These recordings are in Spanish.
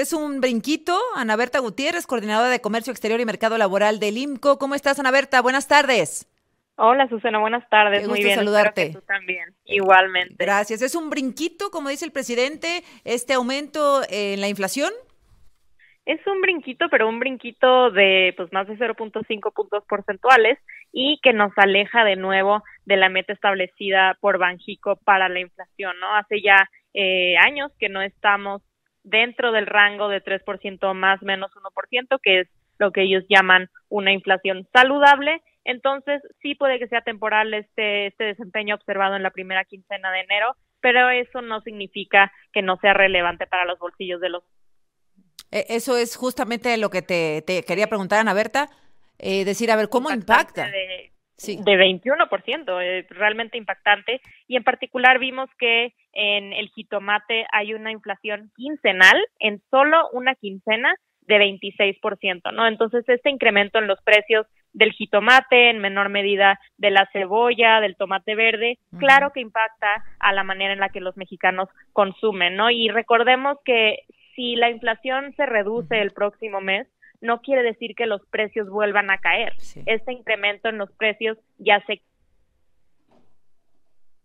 Es un brinquito. Ana Berta Gutiérrez, coordinadora de Comercio Exterior y Mercado Laboral del IMCO. ¿Cómo estás, Ana Berta? Buenas tardes. Hola, Susana, buenas tardes. Muy bien. saludarte. también, igualmente. Gracias. ¿Es un brinquito, como dice el presidente, este aumento en la inflación? Es un brinquito, pero un brinquito de pues más de 0.5 puntos porcentuales y que nos aleja de nuevo de la meta establecida por Banjico para la inflación, ¿no? Hace ya eh, años que no estamos dentro del rango de 3% más menos 1%, que es lo que ellos llaman una inflación saludable. Entonces, sí puede que sea temporal este, este desempeño observado en la primera quincena de enero, pero eso no significa que no sea relevante para los bolsillos de los. Eh, eso es justamente lo que te, quería preguntar, Ana Berta. Eh, decir, a ver, ¿cómo impacta? De, 21%, eh, realmente impactante. Y en particular vimos que en el jitomate hay una inflación quincenal en solo una quincena de 26%, ¿no? Entonces, este incremento en los precios del jitomate, en menor medida de la cebolla, del tomate verde, claro que impacta a la manera en la que los mexicanos consumen, ¿no? Y recordemos que si la inflación se reduce el próximo mes, no quiere decir que los precios vuelvan a caer. Este incremento en los precios ya se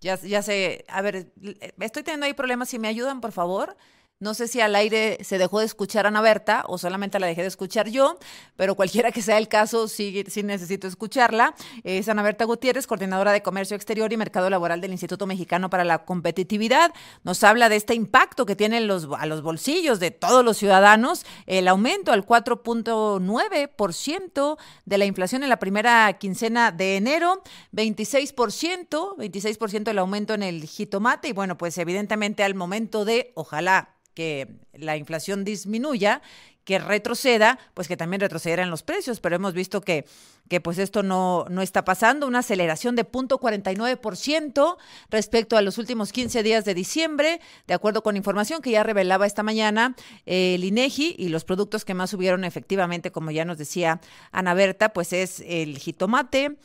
ya, ya sé, a ver, estoy teniendo ahí problemas, si me ayudan, por favor. No sé si al aire se dejó de escuchar a Ana Berta o solamente la dejé de escuchar yo, pero cualquiera que sea el caso, sí, necesito escucharla. Es Ana Berta Gutiérrez, coordinadora de Comercio Exterior y Mercado Laboral del Instituto Mexicano para la Competitividad. Nos habla de este impacto que tienen los, a los bolsillos de todos los ciudadanos el aumento al 4.9% de la inflación en la primera quincena de enero, 26%, 26% el aumento en el jitomate y bueno, pues evidentemente al momento de, ojalá que la inflación disminuya, que retroceda, pues que también retrocederán los precios, pero hemos visto que, que pues esto no, no está pasando, una aceleración de 0.49% respecto a los últimos 15 días de diciembre, de acuerdo con información que ya revelaba esta mañana eh, el INEGI y los productos que más subieron efectivamente, como ya nos decía Ana Berta, pues es el jitomate,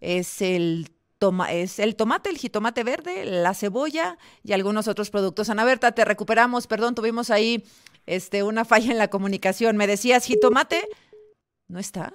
es el es el tomate, el jitomate verde, la cebolla y algunos otros productos. Ana Berta, te recuperamos, perdón, tuvimos ahí este, una falla en la comunicación. Me decías jitomate, ¿no está?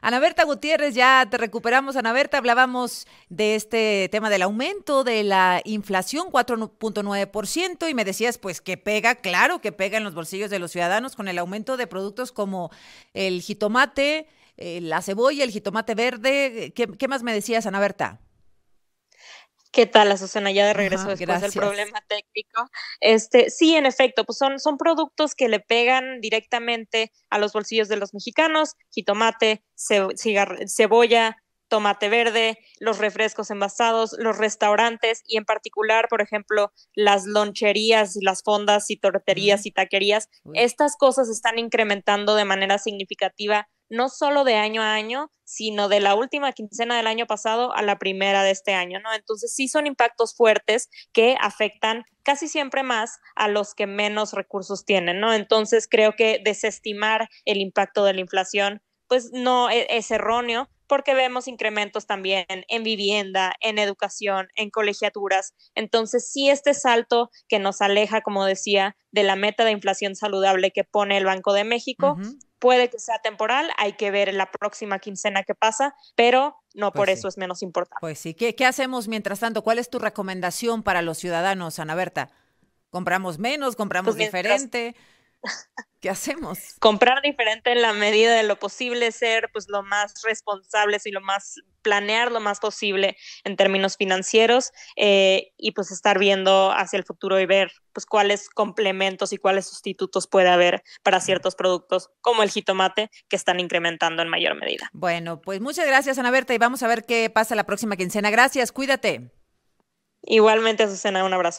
Ana Berta Gutiérrez, ya te recuperamos. Ana Berta, hablábamos de este tema del aumento de la inflación, 4.9%, y me decías, pues que pega, claro que pega en los bolsillos de los ciudadanos con el aumento de productos como el jitomate, eh, la cebolla, el jitomate verde. Eh, ¿Qué, más me decías, Ana Berta? ¿Qué tal, Azucena? Ya de regreso después del problema técnico. Este, sí, en efecto, pues son, son productos que le pegan directamente a los bolsillos de los mexicanos, jitomate, cebolla, tomate verde, los refrescos envasados, los restaurantes y en particular, por ejemplo, las loncherías, las fondas y torterías y taquerías. Estas cosas están incrementando de manera significativa no solo de año a año, sino de la última quincena del año pasado a la primera de este año, ¿no? Entonces sí son impactos fuertes que afectan casi siempre más a los que menos recursos tienen, ¿no? Entonces creo que desestimar el impacto de la inflación, pues no e-, es, erróneo, porque vemos incrementos también en vivienda, en educación, en colegiaturas. Entonces, sí, este salto que nos aleja, como decía, de la meta de inflación saludable que pone el Banco de México, Puede que sea temporal, hay que ver la próxima quincena que pasa, pero no pues por eso es menos importante. Pues sí, ¿Qué, hacemos mientras tanto? ¿Cuál es tu recomendación para los ciudadanos, Ana Berta? ¿Compramos menos? ¿Compramos pues diferente? ¿Qué hacemos? Comprar diferente en la medida de lo posible, ser pues lo más responsables y lo más planear lo más posible en términos financieros eh, y pues estar viendo hacia el futuro y ver pues cuáles complementos y cuáles sustitutos puede haber para ciertos productos como el jitomate que están incrementando en mayor medida. Bueno, pues muchas gracias Ana Berta y vamos a ver qué pasa la próxima quincena. Gracias, cuídate. Igualmente Susana, un abrazo.